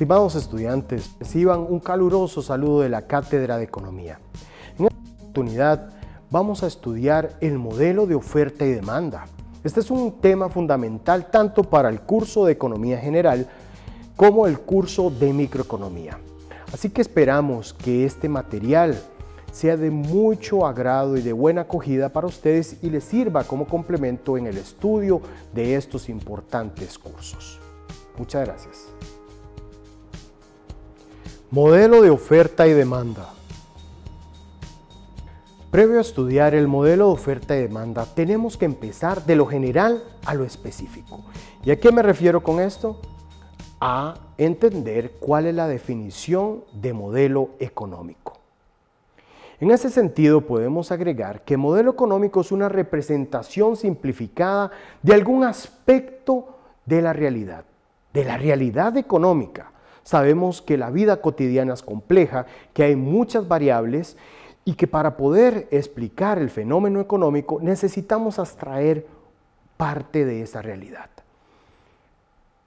Estimados estudiantes, reciban un caluroso saludo de la Cátedra de Economía. En esta oportunidad vamos a estudiar el modelo de oferta y demanda. Este es un tema fundamental tanto para el curso de Economía General como el curso de Microeconomía. Así que esperamos que este material sea de mucho agrado y de buena acogida para ustedes y les sirva como complemento en el estudio de estos importantes cursos. Muchas gracias. Modelo de oferta y demanda. Previo a estudiar el modelo de oferta y demanda, tenemos que empezar de lo general a lo específico. ¿Y a qué me refiero con esto? A entender cuál es la definición de modelo económico. En ese sentido, podemos agregar que modelo económico es una representación simplificada de algún aspecto de la realidad, de la realidad económica Sabemos que la vida cotidiana es compleja, que hay muchas variables y que para poder explicar el fenómeno económico necesitamos abstraer parte de esa realidad.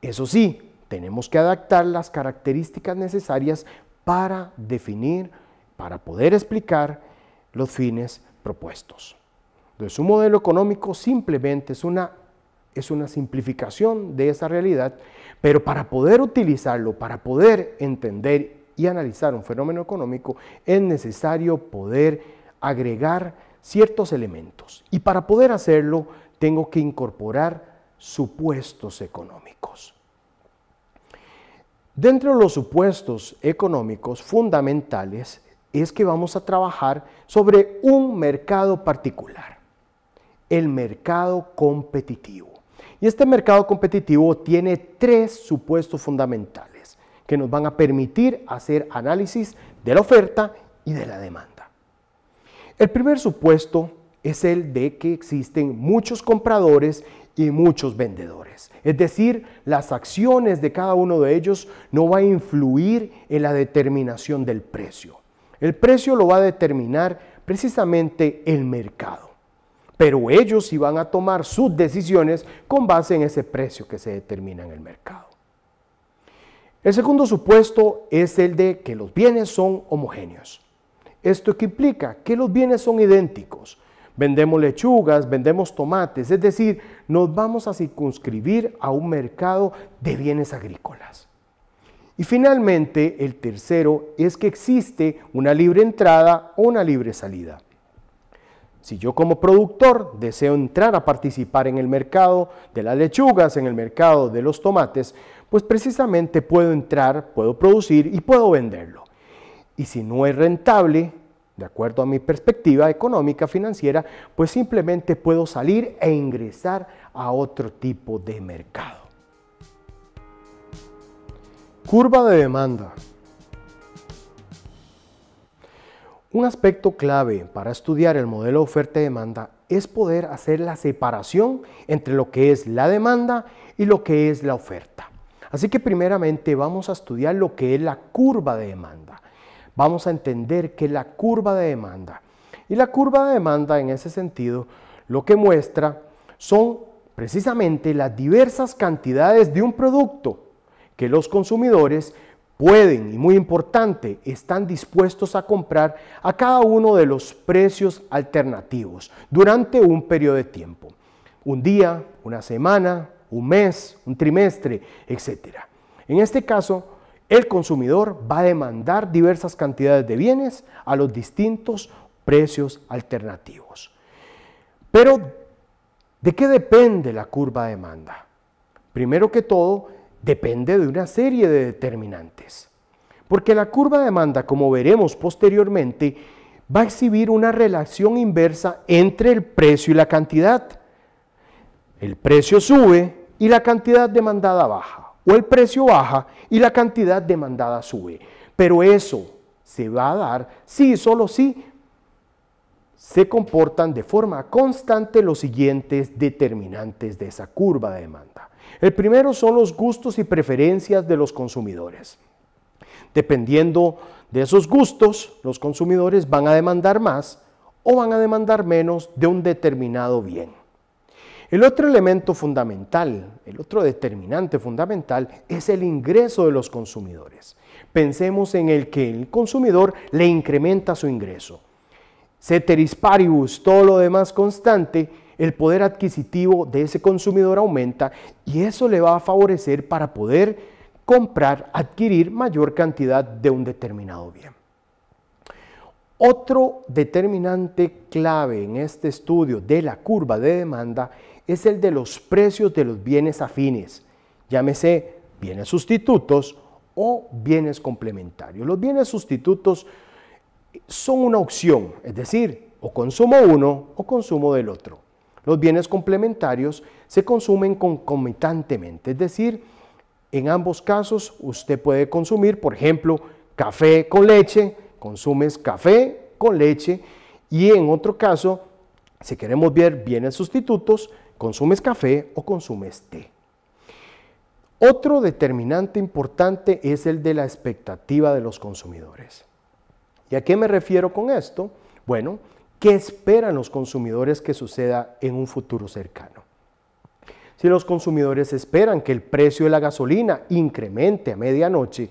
Eso sí, tenemos que adaptar las características necesarias para definir, para poder explicar los fines propuestos. Entonces, un modelo económico simplemente es una, es una simplificación de esa realidad pero para poder utilizarlo, para poder entender y analizar un fenómeno económico, es necesario poder agregar ciertos elementos. Y para poder hacerlo, tengo que incorporar supuestos económicos. Dentro de los supuestos económicos fundamentales es que vamos a trabajar sobre un mercado particular, el mercado competitivo. Y este mercado competitivo tiene tres supuestos fundamentales que nos van a permitir hacer análisis de la oferta y de la demanda. El primer supuesto es el de que existen muchos compradores y muchos vendedores. Es decir, las acciones de cada uno de ellos no va a influir en la determinación del precio. El precio lo va a determinar precisamente el mercado pero ellos iban a tomar sus decisiones con base en ese precio que se determina en el mercado. El segundo supuesto es el de que los bienes son homogéneos. Esto que implica que los bienes son idénticos. Vendemos lechugas, vendemos tomates, es decir, nos vamos a circunscribir a un mercado de bienes agrícolas. Y finalmente, el tercero es que existe una libre entrada o una libre salida. Si yo como productor deseo entrar a participar en el mercado de las lechugas, en el mercado de los tomates, pues precisamente puedo entrar, puedo producir y puedo venderlo. Y si no es rentable, de acuerdo a mi perspectiva económica, financiera, pues simplemente puedo salir e ingresar a otro tipo de mercado. Curva de demanda. Un aspecto clave para estudiar el modelo de oferta y demanda es poder hacer la separación entre lo que es la demanda y lo que es la oferta. Así que primeramente vamos a estudiar lo que es la curva de demanda. Vamos a entender que la curva de demanda y la curva de demanda en ese sentido lo que muestra son precisamente las diversas cantidades de un producto que los consumidores pueden, y muy importante, están dispuestos a comprar a cada uno de los precios alternativos durante un periodo de tiempo. Un día, una semana, un mes, un trimestre, etc. En este caso, el consumidor va a demandar diversas cantidades de bienes a los distintos precios alternativos. Pero, ¿de qué depende la curva de demanda? Primero que todo, depende de una serie de determinantes. Porque la curva de demanda, como veremos posteriormente, va a exhibir una relación inversa entre el precio y la cantidad. El precio sube y la cantidad demandada baja, o el precio baja y la cantidad demandada sube. Pero eso se va a dar si y solo si se comportan de forma constante los siguientes determinantes de esa curva de demanda. El primero son los gustos y preferencias de los consumidores. Dependiendo de esos gustos, los consumidores van a demandar más o van a demandar menos de un determinado bien. El otro elemento fundamental, el otro determinante fundamental, es el ingreso de los consumidores. Pensemos en el que el consumidor le incrementa su ingreso. Ceteris paribus, todo lo demás constante, el poder adquisitivo de ese consumidor aumenta y eso le va a favorecer para poder comprar, adquirir mayor cantidad de un determinado bien. Otro determinante clave en este estudio de la curva de demanda es el de los precios de los bienes afines, llámese bienes sustitutos o bienes complementarios. Los bienes sustitutos son una opción, es decir, o consumo uno o consumo del otro. Los bienes complementarios se consumen concomitantemente, es decir, en ambos casos usted puede consumir, por ejemplo, café con leche, consumes café con leche y en otro caso, si queremos ver bienes sustitutos, consumes café o consumes té. Otro determinante importante es el de la expectativa de los consumidores. ¿Y a qué me refiero con esto? Bueno, ¿Qué esperan los consumidores que suceda en un futuro cercano? Si los consumidores esperan que el precio de la gasolina incremente a medianoche,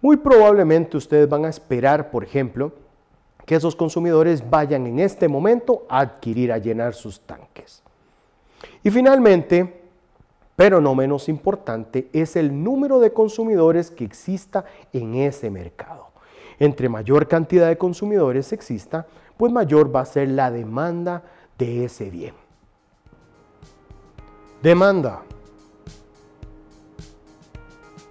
muy probablemente ustedes van a esperar, por ejemplo, que esos consumidores vayan en este momento a adquirir, a llenar sus tanques. Y finalmente, pero no menos importante, es el número de consumidores que exista en ese mercado. Entre mayor cantidad de consumidores exista, pues mayor va a ser la demanda de ese bien. Demanda.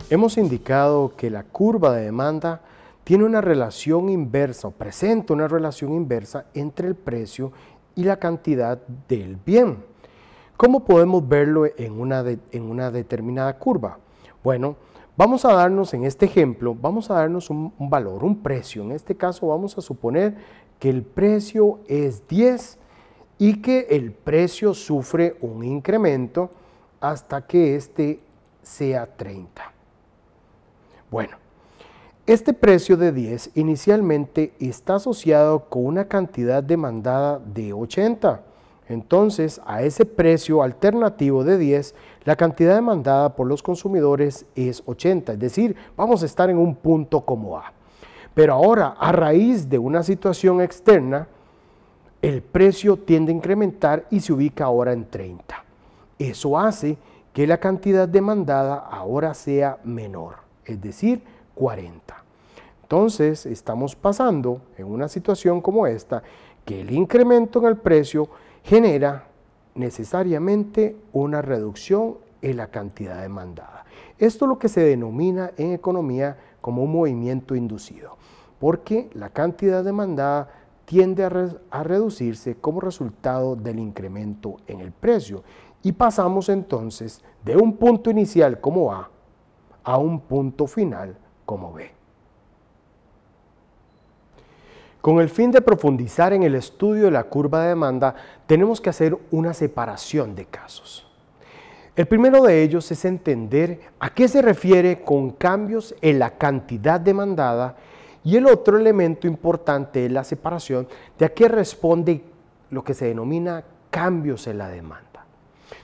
Hemos indicado que la curva de demanda tiene una relación inversa o presenta una relación inversa entre el precio y la cantidad del bien. ¿Cómo podemos verlo en una, en una determinada curva? Bueno, Vamos a darnos en este ejemplo, vamos a darnos un, valor, un precio. En este caso vamos a suponer que el precio es 10 y que el precio sufre un incremento hasta que este sea 30. Bueno, este precio de 10 inicialmente está asociado con una cantidad demandada de 80 entonces, a ese precio alternativo de 10, la cantidad demandada por los consumidores es 80, es decir, vamos a estar en un punto como A. Pero ahora, a raíz de una situación externa, el precio tiende a incrementar y se ubica ahora en 30. Eso hace que la cantidad demandada ahora sea menor, es decir, 40. Entonces, estamos pasando en una situación como esta, que el incremento en el precio genera necesariamente una reducción en la cantidad demandada. Esto es lo que se denomina en economía como un movimiento inducido, porque la cantidad demandada tiende a, a reducirse como resultado del incremento en el precio y pasamos entonces de un punto inicial como A a un punto final como B. Con el fin de profundizar en el estudio de la curva de demanda, tenemos que hacer una separación de casos. El primero de ellos es entender a qué se refiere con cambios en la cantidad demandada y el otro elemento importante es la separación de a qué responde lo que se denomina cambios en la demanda.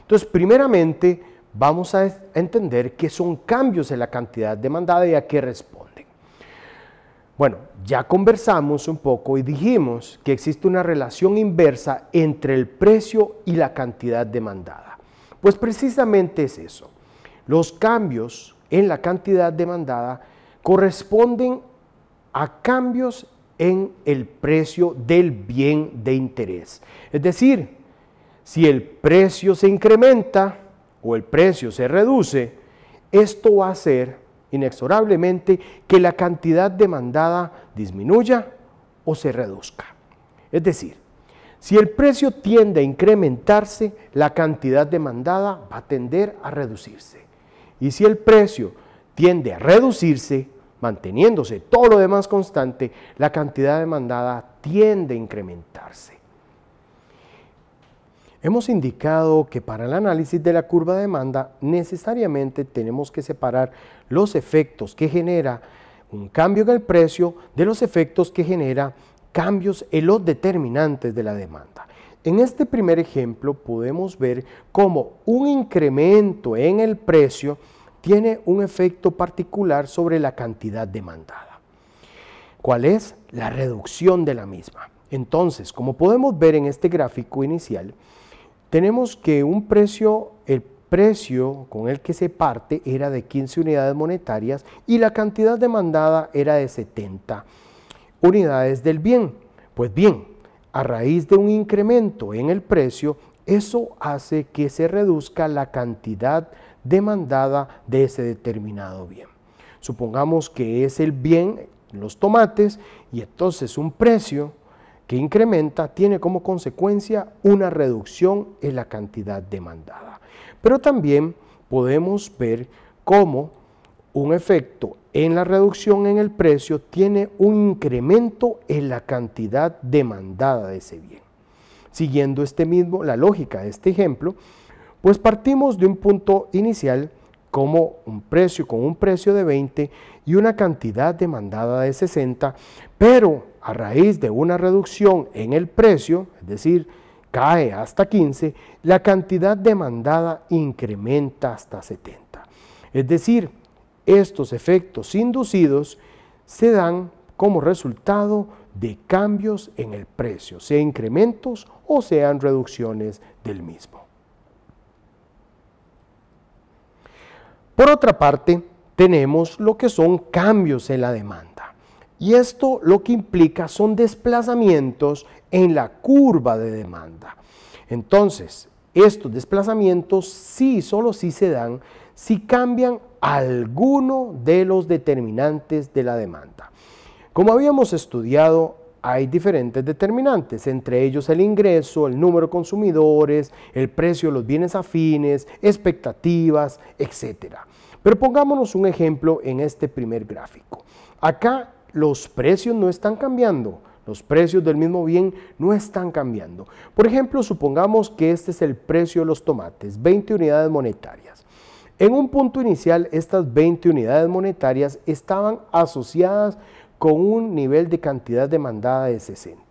Entonces, primeramente, vamos a entender qué son cambios en la cantidad demandada y a qué responden. Bueno, ya conversamos un poco y dijimos que existe una relación inversa entre el precio y la cantidad demandada. Pues precisamente es eso. Los cambios en la cantidad demandada corresponden a cambios en el precio del bien de interés. Es decir, si el precio se incrementa o el precio se reduce, esto va a ser, inexorablemente que la cantidad demandada disminuya o se reduzca. Es decir, si el precio tiende a incrementarse, la cantidad demandada va a tender a reducirse. Y si el precio tiende a reducirse, manteniéndose todo lo demás constante, la cantidad demandada tiende a incrementarse. Hemos indicado que para el análisis de la curva de demanda necesariamente tenemos que separar los efectos que genera un cambio en el precio de los efectos que genera cambios en los determinantes de la demanda. En este primer ejemplo podemos ver cómo un incremento en el precio tiene un efecto particular sobre la cantidad demandada. ¿Cuál es? La reducción de la misma. Entonces, como podemos ver en este gráfico inicial, tenemos que un precio, el precio con el que se parte era de 15 unidades monetarias y la cantidad demandada era de 70 unidades del bien. Pues bien, a raíz de un incremento en el precio, eso hace que se reduzca la cantidad demandada de ese determinado bien. Supongamos que es el bien los tomates y entonces un precio que incrementa tiene como consecuencia una reducción en la cantidad demandada. Pero también podemos ver cómo un efecto en la reducción en el precio tiene un incremento en la cantidad demandada de ese bien. Siguiendo este mismo, la lógica de este ejemplo, pues partimos de un punto inicial como un precio con un precio de 20 y una cantidad demandada de 60, pero a raíz de una reducción en el precio, es decir, cae hasta 15, la cantidad demandada incrementa hasta 70. Es decir, estos efectos inducidos se dan como resultado de cambios en el precio, sea incrementos o sean reducciones del mismo. Por otra parte, tenemos lo que son cambios en la demanda. Y esto lo que implica son desplazamientos en la curva de demanda. Entonces, estos desplazamientos sí, solo sí se dan si cambian alguno de los determinantes de la demanda. Como habíamos estudiado hay diferentes determinantes, entre ellos el ingreso, el número de consumidores, el precio de los bienes afines, expectativas, etc. Pero pongámonos un ejemplo en este primer gráfico. Acá los precios no están cambiando, los precios del mismo bien no están cambiando. Por ejemplo, supongamos que este es el precio de los tomates, 20 unidades monetarias. En un punto inicial, estas 20 unidades monetarias estaban asociadas con un nivel de cantidad demandada de 60.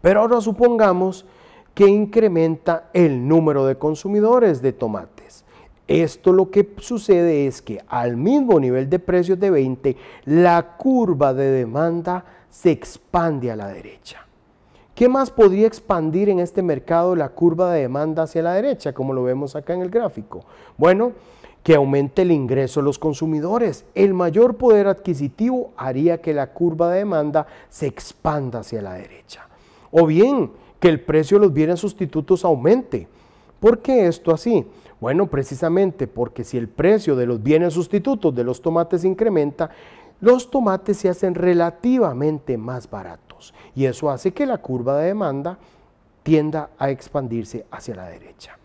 Pero ahora supongamos que incrementa el número de consumidores de tomates. Esto lo que sucede es que al mismo nivel de precios de 20, la curva de demanda se expande a la derecha. ¿Qué más podría expandir en este mercado la curva de demanda hacia la derecha, como lo vemos acá en el gráfico? Bueno, que aumente el ingreso de los consumidores. El mayor poder adquisitivo haría que la curva de demanda se expanda hacia la derecha. O bien, que el precio de los bienes sustitutos aumente. ¿Por qué esto así? Bueno, precisamente porque si el precio de los bienes sustitutos de los tomates incrementa, los tomates se hacen relativamente más baratos y eso hace que la curva de demanda tienda a expandirse hacia la derecha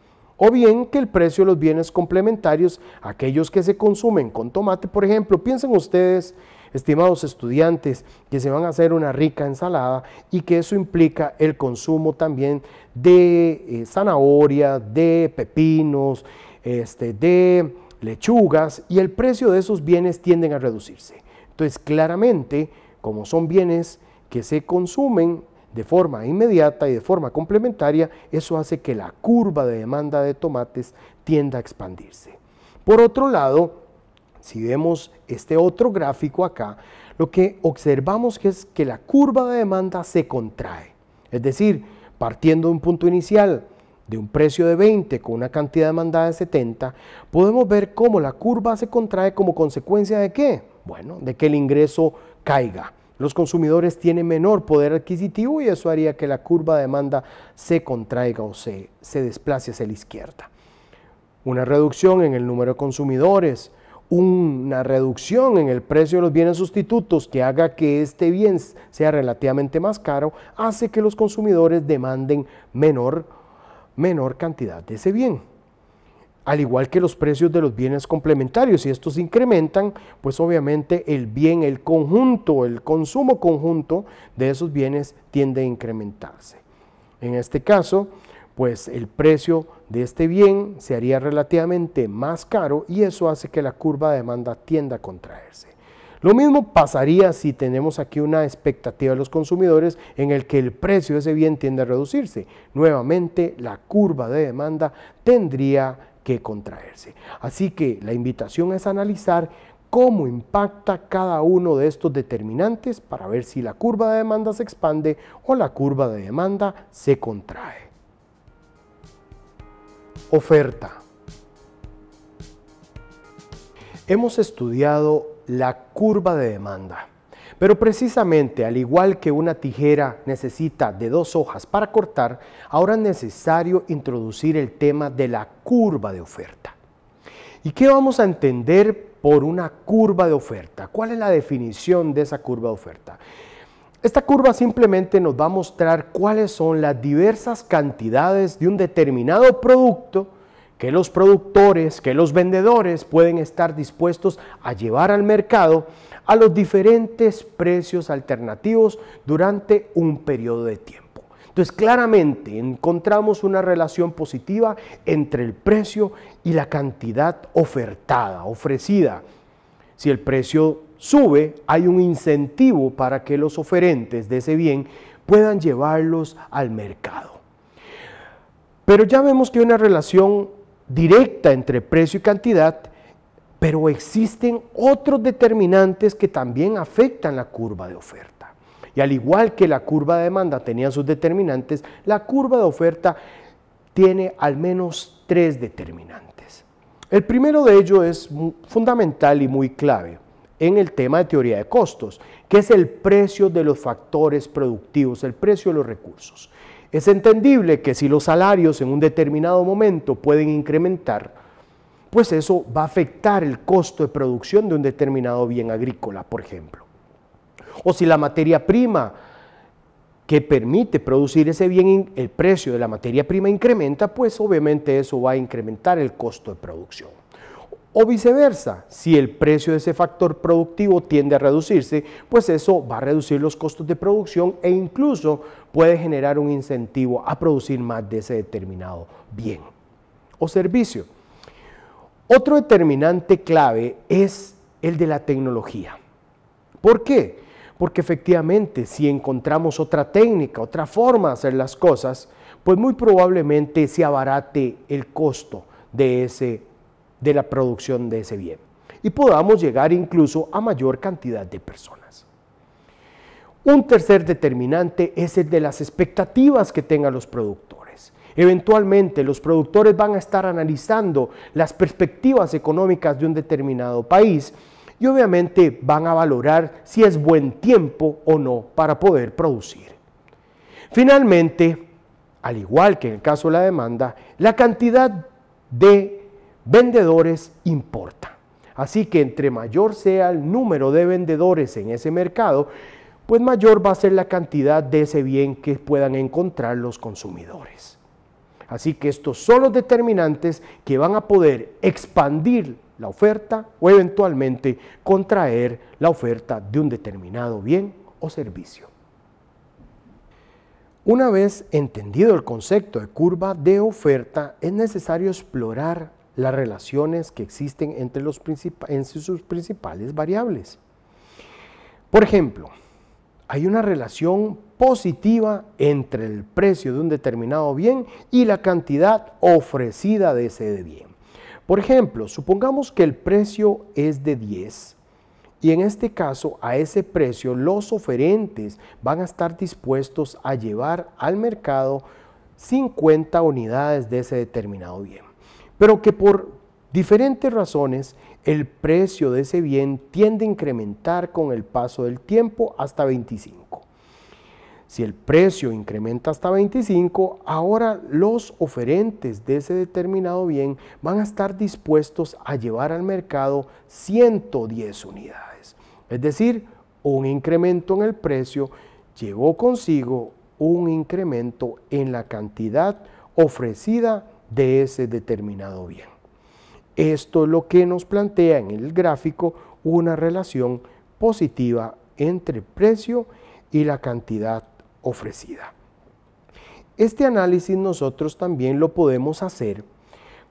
o bien que el precio de los bienes complementarios, aquellos que se consumen con tomate, por ejemplo, piensen ustedes, estimados estudiantes, que se van a hacer una rica ensalada y que eso implica el consumo también de eh, zanahoria, de pepinos, este, de lechugas y el precio de esos bienes tienden a reducirse. Entonces, claramente, como son bienes que se consumen de forma inmediata y de forma complementaria, eso hace que la curva de demanda de tomates tienda a expandirse. Por otro lado, si vemos este otro gráfico acá, lo que observamos es que la curva de demanda se contrae. Es decir, partiendo de un punto inicial de un precio de 20 con una cantidad demandada de 70, podemos ver cómo la curva se contrae como consecuencia de qué? Bueno, de que el ingreso caiga. Los consumidores tienen menor poder adquisitivo y eso haría que la curva de demanda se contraiga o se, desplace hacia la izquierda. Una reducción en el número de consumidores, una reducción en el precio de los bienes sustitutos que haga que este bien sea relativamente más caro, hace que los consumidores demanden menor cantidad de ese bien al igual que los precios de los bienes complementarios. Si estos incrementan, pues obviamente el bien, el conjunto, el consumo conjunto de esos bienes tiende a incrementarse. En este caso, pues el precio de este bien se haría relativamente más caro y eso hace que la curva de demanda tienda a contraerse. Lo mismo pasaría si tenemos aquí una expectativa de los consumidores en el que el precio de ese bien tiende a reducirse. Nuevamente, la curva de demanda tendría que contraerse. Así que la invitación es analizar cómo impacta cada uno de estos determinantes para ver si la curva de demanda se expande o la curva de demanda se contrae. Oferta. Hemos estudiado la curva de demanda pero precisamente, al igual que una tijera necesita de dos hojas para cortar, ahora es necesario introducir el tema de la curva de oferta. ¿Y qué vamos a entender por una curva de oferta? ¿Cuál es la definición de esa curva de oferta? Esta curva simplemente nos va a mostrar cuáles son las diversas cantidades de un determinado producto que los productores, que los vendedores pueden estar dispuestos a llevar al mercado a los diferentes precios alternativos durante un periodo de tiempo. Entonces claramente encontramos una relación positiva entre el precio y la cantidad ofertada, ofrecida. Si el precio sube, hay un incentivo para que los oferentes de ese bien puedan llevarlos al mercado. Pero ya vemos que hay una relación directa entre precio y cantidad, pero existen otros determinantes que también afectan la curva de oferta. Y al igual que la curva de demanda tenía sus determinantes, la curva de oferta tiene al menos tres determinantes. El primero de ellos es fundamental y muy clave en el tema de teoría de costos, que es el precio de los factores productivos, el precio de los recursos. Es entendible que si los salarios en un determinado momento pueden incrementar, pues eso va a afectar el costo de producción de un determinado bien agrícola, por ejemplo. O si la materia prima que permite producir ese bien, el precio de la materia prima incrementa, pues obviamente eso va a incrementar el costo de producción. O viceversa, si el precio de ese factor productivo tiende a reducirse, pues eso va a reducir los costos de producción e incluso puede generar un incentivo a producir más de ese determinado bien o servicio. Otro determinante clave es el de la tecnología. ¿Por qué? Porque efectivamente si encontramos otra técnica, otra forma de hacer las cosas, pues muy probablemente se abarate el costo de ese de la producción de ese bien y podamos llegar incluso a mayor cantidad de personas. Un tercer determinante es el de las expectativas que tengan los productores. Eventualmente los productores van a estar analizando las perspectivas económicas de un determinado país y obviamente van a valorar si es buen tiempo o no para poder producir. Finalmente, al igual que en el caso de la demanda, la cantidad de vendedores importa. Así que entre mayor sea el número de vendedores en ese mercado, pues mayor va a ser la cantidad de ese bien que puedan encontrar los consumidores. Así que estos son los determinantes que van a poder expandir la oferta o eventualmente contraer la oferta de un determinado bien o servicio. Una vez entendido el concepto de curva de oferta, es necesario explorar las relaciones que existen entre, los sus principales variables. Por ejemplo, hay una relación positiva entre el precio de un determinado bien y la cantidad ofrecida de ese bien. Por ejemplo, supongamos que el precio es de 10 y en este caso a ese precio los oferentes van a estar dispuestos a llevar al mercado 50 unidades de ese determinado bien pero que por diferentes razones el precio de ese bien tiende a incrementar con el paso del tiempo hasta 25. Si el precio incrementa hasta 25, ahora los oferentes de ese determinado bien van a estar dispuestos a llevar al mercado 110 unidades. Es decir, un incremento en el precio llevó consigo un incremento en la cantidad ofrecida de ese determinado bien. Esto es lo que nos plantea en el gráfico una relación positiva entre precio y la cantidad ofrecida. Este análisis nosotros también lo podemos hacer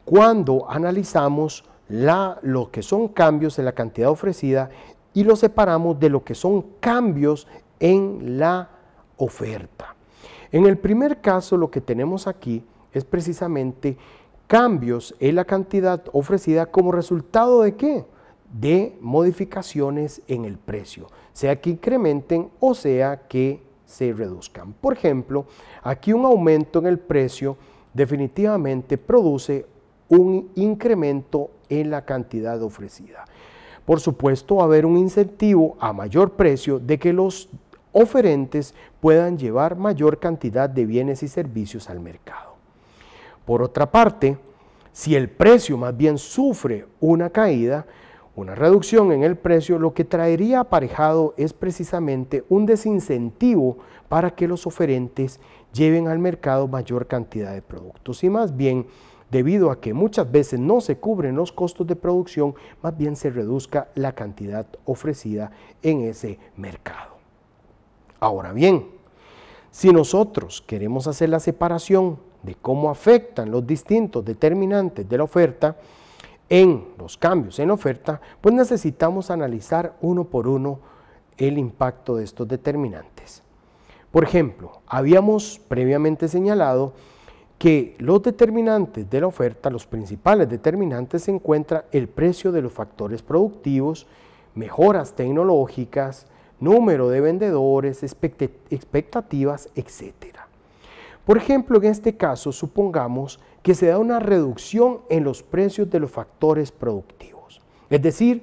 cuando analizamos la, lo que son cambios en la cantidad ofrecida y lo separamos de lo que son cambios en la oferta. En el primer caso lo que tenemos aquí es precisamente cambios en la cantidad ofrecida como resultado de qué? De modificaciones en el precio, sea que incrementen o sea que se reduzcan. Por ejemplo, aquí un aumento en el precio definitivamente produce un incremento en la cantidad ofrecida. Por supuesto, va a haber un incentivo a mayor precio de que los oferentes puedan llevar mayor cantidad de bienes y servicios al mercado. Por otra parte, si el precio más bien sufre una caída, una reducción en el precio, lo que traería aparejado es precisamente un desincentivo para que los oferentes lleven al mercado mayor cantidad de productos y más bien debido a que muchas veces no se cubren los costos de producción, más bien se reduzca la cantidad ofrecida en ese mercado. Ahora bien, si nosotros queremos hacer la separación de cómo afectan los distintos determinantes de la oferta en los cambios en la oferta, pues necesitamos analizar uno por uno el impacto de estos determinantes. Por ejemplo, habíamos previamente señalado que los determinantes de la oferta, los principales determinantes, se encuentran el precio de los factores productivos, mejoras tecnológicas, número de vendedores, expectativas, etcétera. Por ejemplo, en este caso, supongamos que se da una reducción en los precios de los factores productivos, es decir,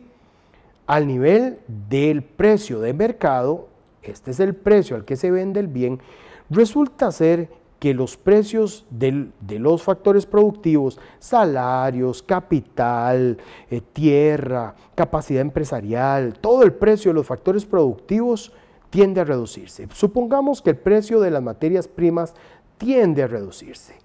al nivel del precio de mercado, este es el precio al que se vende el bien, resulta ser que los precios de los factores productivos, salarios, capital, eh, tierra, capacidad empresarial, todo el precio de los factores productivos tiende a reducirse. Supongamos que el precio de las materias primas tiende a reducirse.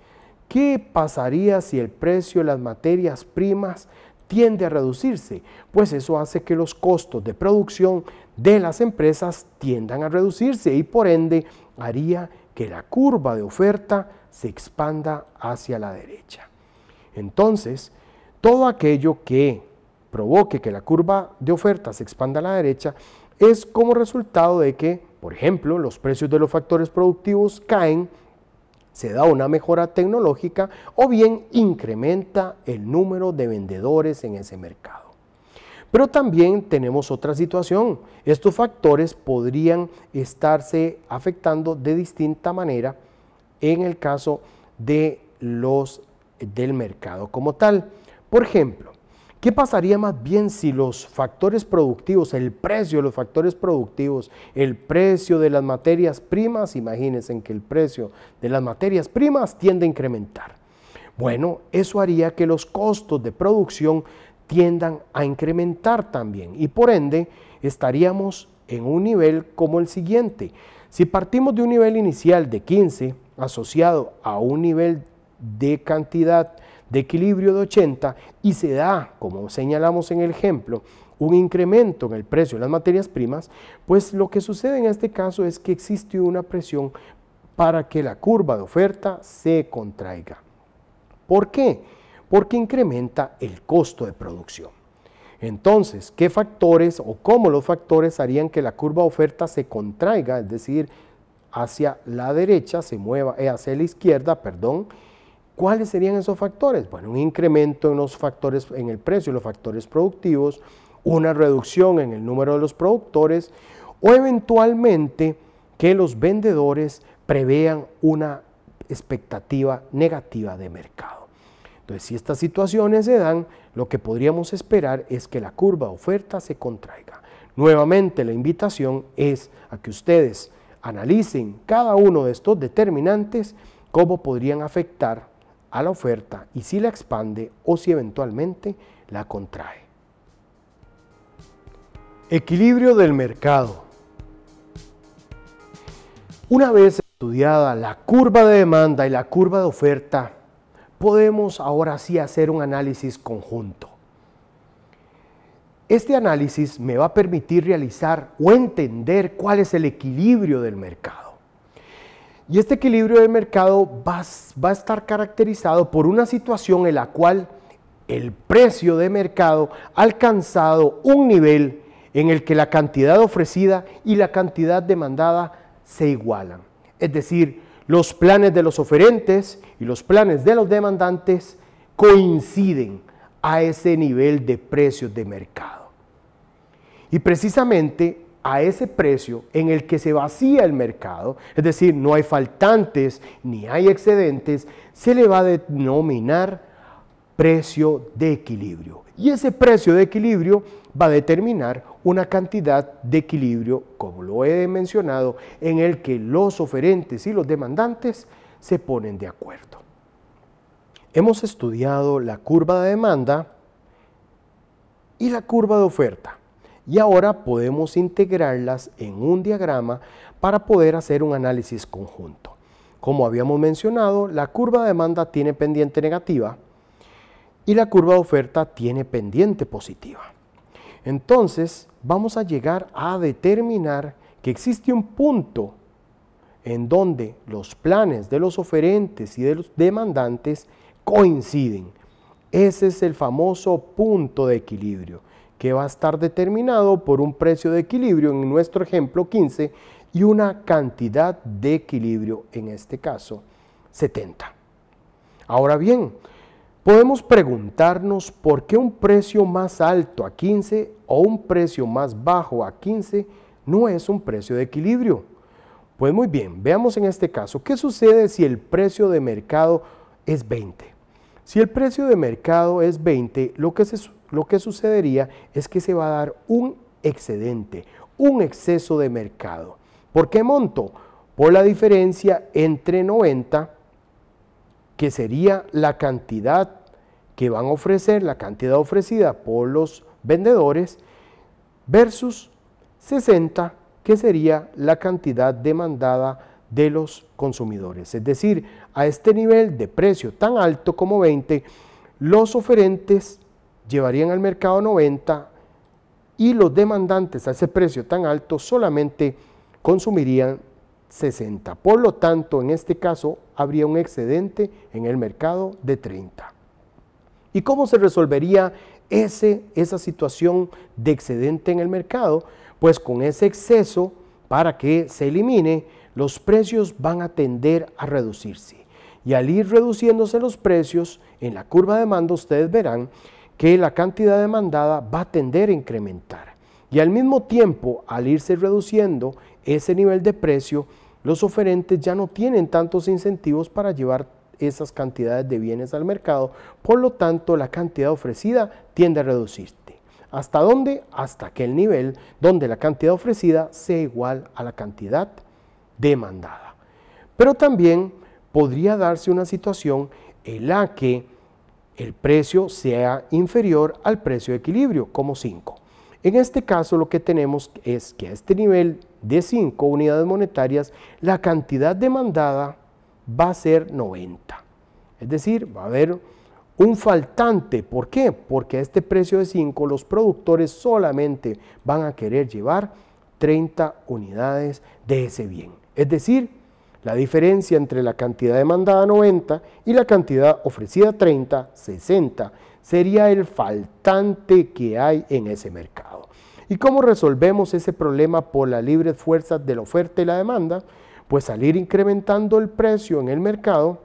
¿Qué pasaría si el precio de las materias primas tiende a reducirse? Pues eso hace que los costos de producción de las empresas tiendan a reducirse y por ende haría que la curva de oferta se expanda hacia la derecha. Entonces, todo aquello que provoque que la curva de oferta se expanda a la derecha es como resultado de que, por ejemplo, los precios de los factores productivos caen, se da una mejora tecnológica o bien incrementa el número de vendedores en ese mercado. Pero también tenemos otra situación. Estos factores podrían estarse afectando de distinta manera en el caso de los del mercado como tal. Por ejemplo, ¿Qué pasaría más bien si los factores productivos, el precio de los factores productivos, el precio de las materias primas, imagínense que el precio de las materias primas tiende a incrementar? Bueno, eso haría que los costos de producción tiendan a incrementar también y por ende estaríamos en un nivel como el siguiente. Si partimos de un nivel inicial de 15 asociado a un nivel de cantidad de equilibrio de 80 y se da, como señalamos en el ejemplo, un incremento en el precio de las materias primas, pues lo que sucede en este caso es que existe una presión para que la curva de oferta se contraiga. ¿Por qué? Porque incrementa el costo de producción. Entonces, ¿qué factores o cómo los factores harían que la curva de oferta se contraiga, es decir, hacia la derecha, se mueva, eh, hacia la izquierda, perdón, ¿Cuáles serían esos factores? Bueno, un incremento en los factores, en el precio los factores productivos, una reducción en el número de los productores o eventualmente que los vendedores prevean una expectativa negativa de mercado. Entonces, si estas situaciones se dan, lo que podríamos esperar es que la curva de oferta se contraiga. Nuevamente, la invitación es a que ustedes analicen cada uno de estos determinantes, cómo podrían afectar a la oferta y si la expande o si eventualmente la contrae. Equilibrio del mercado. Una vez estudiada la curva de demanda y la curva de oferta, podemos ahora sí hacer un análisis conjunto. Este análisis me va a permitir realizar o entender cuál es el equilibrio del mercado. Y este equilibrio de mercado va, a estar caracterizado por una situación en la cual el precio de mercado ha alcanzado un nivel en el que la cantidad ofrecida y la cantidad demandada se igualan. Es decir, los planes de los oferentes y los planes de los demandantes coinciden a ese nivel de precios de mercado. Y precisamente a ese precio en el que se vacía el mercado, es decir, no hay faltantes ni hay excedentes, se le va a denominar precio de equilibrio. Y ese precio de equilibrio va a determinar una cantidad de equilibrio, como lo he mencionado, en el que los oferentes y los demandantes se ponen de acuerdo. Hemos estudiado la curva de demanda y la curva de oferta y ahora podemos integrarlas en un diagrama para poder hacer un análisis conjunto. Como habíamos mencionado, la curva de demanda tiene pendiente negativa y la curva de oferta tiene pendiente positiva. Entonces vamos a llegar a determinar que existe un punto en donde los planes de los oferentes y de los demandantes coinciden. Ese es el famoso punto de equilibrio que va a estar determinado por un precio de equilibrio, en nuestro ejemplo 15, y una cantidad de equilibrio, en este caso 70. Ahora bien, podemos preguntarnos por qué un precio más alto a 15 o un precio más bajo a 15 no es un precio de equilibrio. Pues muy bien, veamos en este caso, ¿qué sucede si el precio de mercado es 20? Si el precio de mercado es 20, lo que se lo que sucedería es que se va a dar un excedente, un exceso de mercado. ¿Por qué monto? Por la diferencia entre 90, que sería la cantidad que van a ofrecer, la cantidad ofrecida por los vendedores, versus 60, que sería la cantidad demandada de los consumidores. Es decir, a este nivel de precio tan alto como 20, los oferentes llevarían al mercado 90 y los demandantes a ese precio tan alto solamente consumirían 60. Por lo tanto, en este caso habría un excedente en el mercado de 30. ¿Y cómo se resolvería ese, esa situación de excedente en el mercado? Pues con ese exceso, para que se elimine, los precios van a tender a reducirse. Y al ir reduciéndose los precios, en la curva de mando, ustedes verán que la cantidad demandada va a tender a incrementar. Y al mismo tiempo, al irse reduciendo ese nivel de precio, los oferentes ya no tienen tantos incentivos para llevar esas cantidades de bienes al mercado, por lo tanto la cantidad ofrecida tiende a reducirse. ¿Hasta dónde? Hasta aquel nivel donde la cantidad ofrecida sea igual a la cantidad demandada. Pero también podría darse una situación en la que el precio sea inferior al precio de equilibrio, como 5. En este caso lo que tenemos es que a este nivel de 5 unidades monetarias, la cantidad demandada va a ser 90. Es decir, va a haber un faltante. ¿Por qué? Porque a este precio de 5 los productores solamente van a querer llevar 30 unidades de ese bien. Es decir, la diferencia entre la cantidad demandada 90 y la cantidad ofrecida 30, 60, sería el faltante que hay en ese mercado. ¿Y cómo resolvemos ese problema por la libre fuerza de la oferta y la demanda? Pues al ir incrementando el precio en el mercado,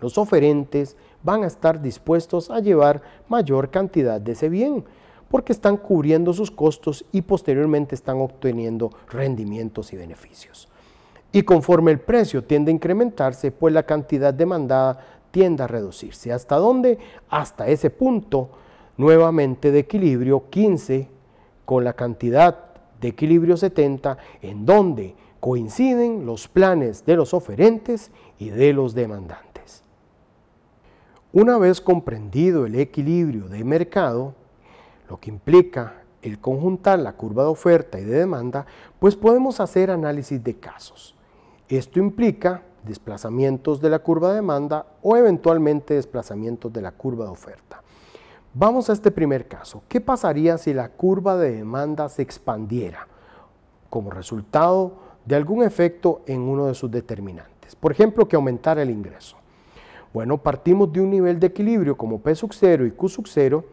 los oferentes van a estar dispuestos a llevar mayor cantidad de ese bien, porque están cubriendo sus costos y posteriormente están obteniendo rendimientos y beneficios y conforme el precio tiende a incrementarse, pues la cantidad demandada tiende a reducirse. ¿Hasta dónde? Hasta ese punto nuevamente de equilibrio 15 con la cantidad de equilibrio 70, en donde coinciden los planes de los oferentes y de los demandantes. Una vez comprendido el equilibrio de mercado, lo que implica el conjuntar la curva de oferta y de demanda, pues podemos hacer análisis de casos. Esto implica desplazamientos de la curva de demanda o eventualmente desplazamientos de la curva de oferta. Vamos a este primer caso. ¿Qué pasaría si la curva de demanda se expandiera como resultado de algún efecto en uno de sus determinantes? Por ejemplo, que aumentara el ingreso. Bueno, partimos de un nivel de equilibrio como P sub 0 y Q sub 0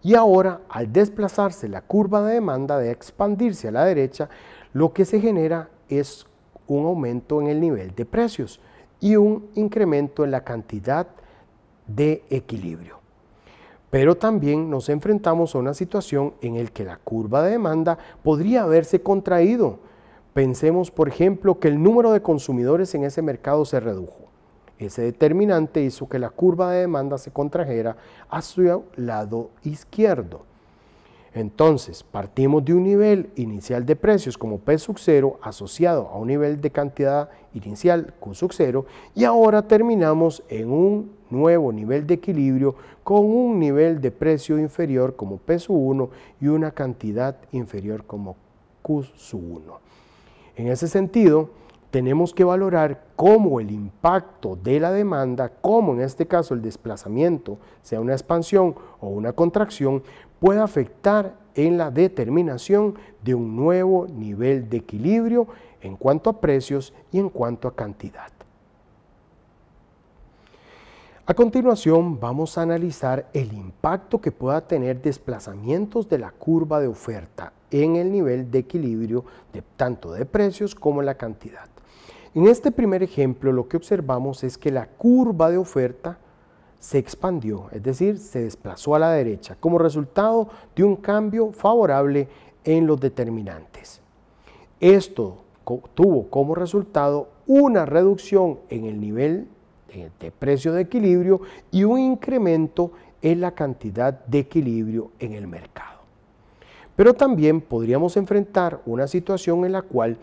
y ahora al desplazarse la curva de demanda de expandirse a la derecha, lo que se genera es un aumento en el nivel de precios y un incremento en la cantidad de equilibrio. Pero también nos enfrentamos a una situación en la que la curva de demanda podría haberse contraído. Pensemos, por ejemplo, que el número de consumidores en ese mercado se redujo. Ese determinante hizo que la curva de demanda se contrajera hacia su lado izquierdo. Entonces, partimos de un nivel inicial de precios como P sub 0 asociado a un nivel de cantidad inicial Q sub 0 y ahora terminamos en un nuevo nivel de equilibrio con un nivel de precio inferior como P sub 1 y una cantidad inferior como Q sub 1. En ese sentido, tenemos que valorar cómo el impacto de la demanda, como en este caso el desplazamiento, sea una expansión o una contracción, puede afectar en la determinación de un nuevo nivel de equilibrio en cuanto a precios y en cuanto a cantidad. A continuación vamos a analizar el impacto que pueda tener desplazamientos de la curva de oferta en el nivel de equilibrio de tanto de precios como la cantidad. En este primer ejemplo lo que observamos es que la curva de oferta se expandió, es decir, se desplazó a la derecha como resultado de un cambio favorable en los determinantes. Esto tuvo como resultado una reducción en el nivel de precio de equilibrio y un incremento en la cantidad de equilibrio en el mercado. Pero también podríamos enfrentar una situación en la cual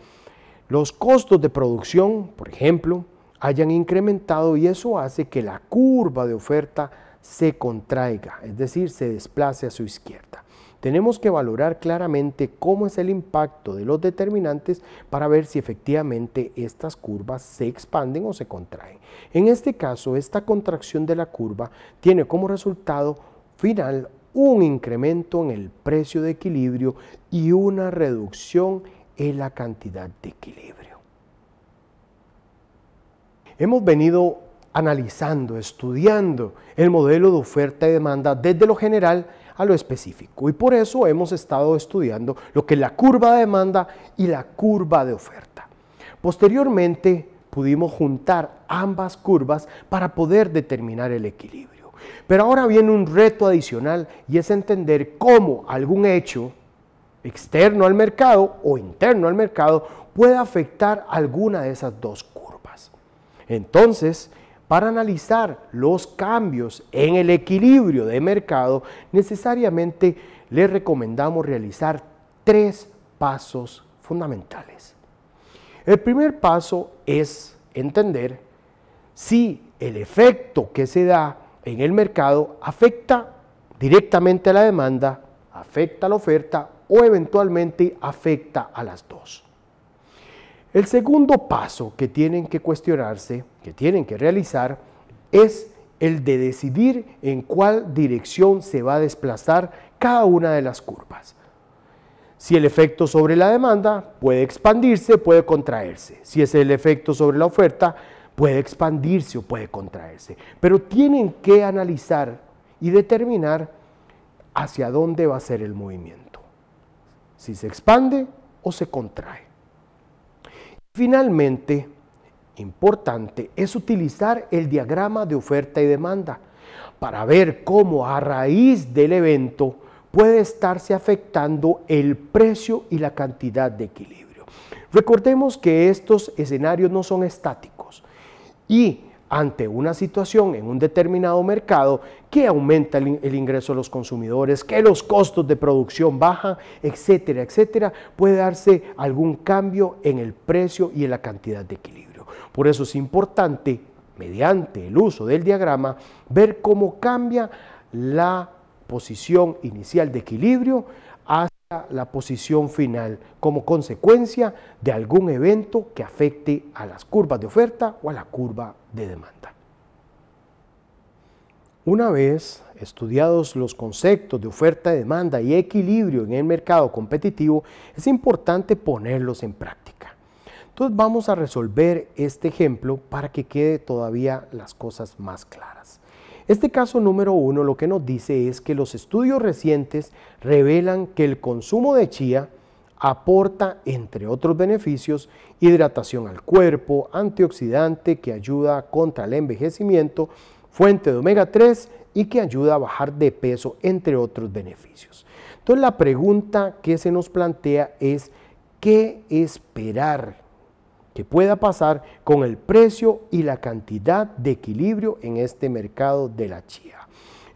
los costos de producción, por ejemplo, hayan incrementado y eso hace que la curva de oferta se contraiga, es decir, se desplace a su izquierda. Tenemos que valorar claramente cómo es el impacto de los determinantes para ver si efectivamente estas curvas se expanden o se contraen. En este caso, esta contracción de la curva tiene como resultado final un incremento en el precio de equilibrio y una reducción es la cantidad de equilibrio. Hemos venido analizando, estudiando el modelo de oferta y demanda desde lo general a lo específico. Y por eso hemos estado estudiando lo que es la curva de demanda y la curva de oferta. Posteriormente pudimos juntar ambas curvas para poder determinar el equilibrio. Pero ahora viene un reto adicional y es entender cómo algún hecho externo al mercado o interno al mercado puede afectar alguna de esas dos curvas. Entonces, para analizar los cambios en el equilibrio de mercado, necesariamente le recomendamos realizar tres pasos fundamentales. El primer paso es entender si el efecto que se da en el mercado afecta directamente a la demanda, afecta a la oferta o eventualmente afecta a las dos. El segundo paso que tienen que cuestionarse, que tienen que realizar, es el de decidir en cuál dirección se va a desplazar cada una de las curvas. Si el efecto sobre la demanda puede expandirse, puede contraerse. Si es el efecto sobre la oferta, puede expandirse o puede contraerse. Pero tienen que analizar y determinar hacia dónde va a ser el movimiento si se expande o se contrae. Finalmente, importante es utilizar el diagrama de oferta y demanda para ver cómo a raíz del evento puede estarse afectando el precio y la cantidad de equilibrio. Recordemos que estos escenarios no son estáticos y ante una situación en un determinado mercado que aumenta el, ingreso de los consumidores, que los costos de producción bajan, etcétera, etcétera, puede darse algún cambio en el precio y en la cantidad de equilibrio. Por eso es importante, mediante el uso del diagrama, ver cómo cambia la posición inicial de equilibrio la posición final como consecuencia de algún evento que afecte a las curvas de oferta o a la curva de demanda. Una vez estudiados los conceptos de oferta, demanda y equilibrio en el mercado competitivo, es importante ponerlos en práctica. Entonces vamos a resolver este ejemplo para que quede todavía las cosas más claras. Este caso número uno lo que nos dice es que los estudios recientes revelan que el consumo de chía aporta, entre otros beneficios, hidratación al cuerpo, antioxidante que ayuda contra el envejecimiento, fuente de omega 3 y que ayuda a bajar de peso, entre otros beneficios. Entonces la pregunta que se nos plantea es, ¿qué esperar pueda pasar con el precio y la cantidad de equilibrio en este mercado de la chía.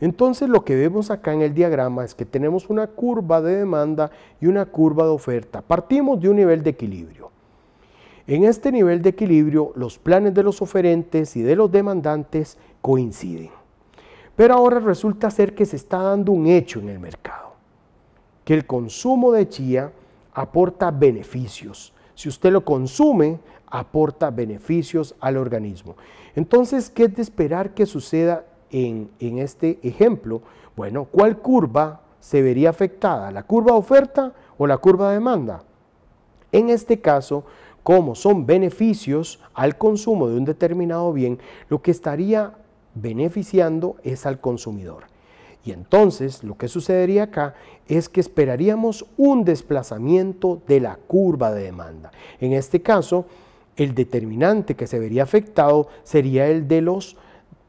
Entonces lo que vemos acá en el diagrama es que tenemos una curva de demanda y una curva de oferta. Partimos de un nivel de equilibrio. En este nivel de equilibrio los planes de los oferentes y de los demandantes coinciden. Pero ahora resulta ser que se está dando un hecho en el mercado, que el consumo de chía aporta beneficios si usted lo consume, aporta beneficios al organismo. Entonces, ¿qué es de esperar que suceda en, este ejemplo? Bueno, ¿cuál curva se vería afectada? ¿La curva oferta o la curva demanda? En este caso, como son beneficios al consumo de un determinado bien, lo que estaría beneficiando es al consumidor. Y entonces lo que sucedería acá es que esperaríamos un desplazamiento de la curva de demanda. En este caso, el determinante que se vería afectado sería el de las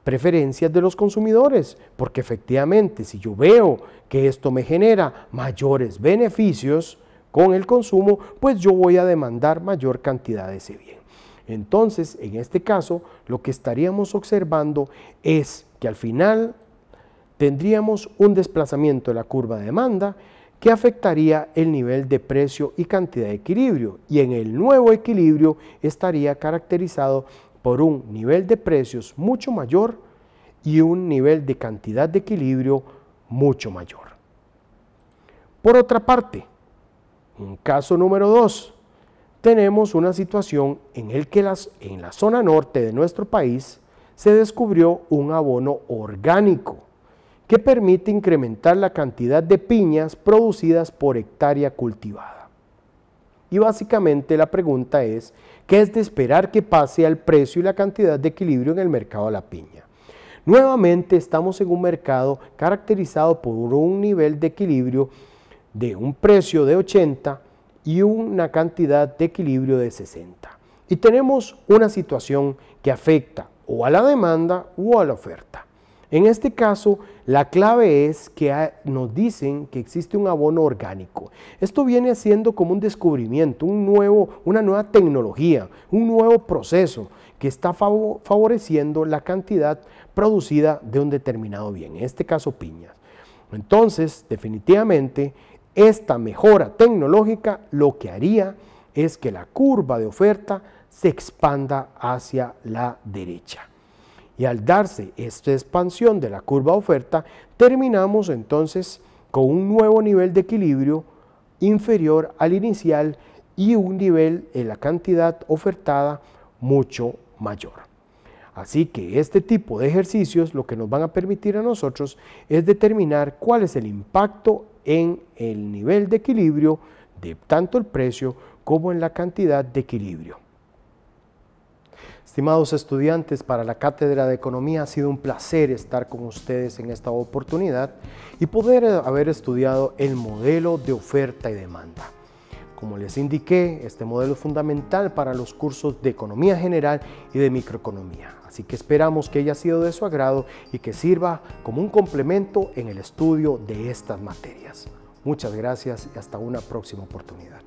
preferencias de los consumidores, porque efectivamente si yo veo que esto me genera mayores beneficios con el consumo, pues yo voy a demandar mayor cantidad de ese bien. Entonces, en este caso, lo que estaríamos observando es que al final tendríamos un desplazamiento de la curva de demanda que afectaría el nivel de precio y cantidad de equilibrio y en el nuevo equilibrio estaría caracterizado por un nivel de precios mucho mayor y un nivel de cantidad de equilibrio mucho mayor. Por otra parte, en caso número 2, tenemos una situación en el que en la zona norte de nuestro país se descubrió un abono orgánico que permite incrementar la cantidad de piñas producidas por hectárea cultivada. Y básicamente la pregunta es, ¿qué es de esperar que pase al precio y la cantidad de equilibrio en el mercado de la piña? Nuevamente estamos en un mercado caracterizado por un nivel de equilibrio de un precio de 80 y una cantidad de equilibrio de 60. Y tenemos una situación que afecta o a la demanda o a la oferta. En este caso, la clave es que nos dicen que existe un abono orgánico. Esto viene siendo como un descubrimiento, un nuevo, una nueva tecnología, un nuevo proceso que está favoreciendo la cantidad producida de un determinado bien, en este caso piñas. Entonces, definitivamente, esta mejora tecnológica lo que haría es que la curva de oferta se expanda hacia la derecha. Y al darse esta expansión de la curva oferta, terminamos entonces con un nuevo nivel de equilibrio inferior al inicial y un nivel en la cantidad ofertada mucho mayor. Así que este tipo de ejercicios lo que nos van a permitir a nosotros es determinar cuál es el impacto en el nivel de equilibrio de tanto el precio como en la cantidad de equilibrio. Estimados estudiantes, para la Cátedra de Economía ha sido un placer estar con ustedes en esta oportunidad y poder haber estudiado el modelo de oferta y demanda. Como les indiqué, este modelo es fundamental para los cursos de Economía General y de Microeconomía, así que esperamos que haya sido de su agrado y que sirva como un complemento en el estudio de estas materias. Muchas gracias y hasta una próxima oportunidad.